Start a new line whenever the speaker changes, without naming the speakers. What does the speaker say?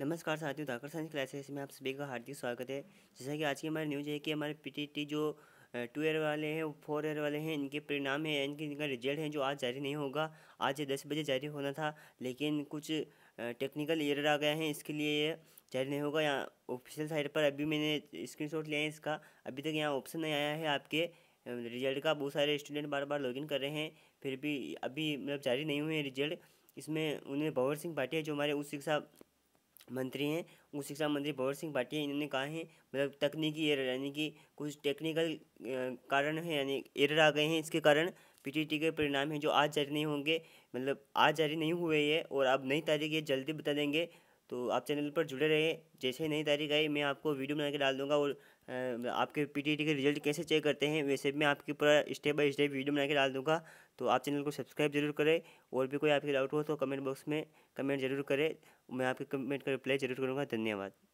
नमस्कार साथियों धाकर science classes में आप सभी का हार्दिक स्वागत है जैसा कि आज की हमारी न्यूज़ है कि हमारे पीटीटी जो टू ईयर वाले हैं फोर ईयर वाले हैं इनके परिणाम हैं इनके इनका रिजल्ट है जो आज जारी नहीं होगा आज दस बजे जारी होना था लेकिन कुछ टेक्निकल एरर आ गया है इसके लिए ये जारी नहीं होगा यहाँ ऑफिशियल साइट पर अभी मैंने शॉट लिया है इसका अभी तक यहाँ ऑप्शन नहीं आया है आपके रिजल्ट का बहुत सारे स्टूडेंट बार बार लॉगिन कर रहे हैं फिर भी अभी मतलब जारी नहीं हुए हैं रिजल्ट इसमें उन्हें भंवर सिंह भाटिया जो हमारे उच्च शिक्षा मंत्री हैं वो शिक्षा मंत्री भंवर सिंह भाटिया इन्होंने कहा है मतलब तकनीकी एरर यानी कि कुछ टेक्निकल कारण है यानी एरर आ गए हैं इसके कारण पीटीटी के परिणाम हैं जो आज जारी नहीं होंगे मतलब आज जारी नहीं हुए हैं और अब नई तारीख ये जल्दी बता देंगे तो आप चैनल पर जुड़े रहे जैसे ही नई तारीख आई मैं आपको वीडियो बना के डाल दूंगा और आपके पीटीटी के रिजल्ट कैसे चेक करते हैं वैसे भी मैं आपके पूरा स्टेप बाय स्टेप वीडियो बना के डाल दूंगा तो आप चैनल को सब्सक्राइब जरूर करें और भी कोई आपके डाउट हो तो कमेंट बॉक्स में कमेंट जरूर करें मैं आपके कमेंट का रिप्लाई जरूर करूँगा धन्यवाद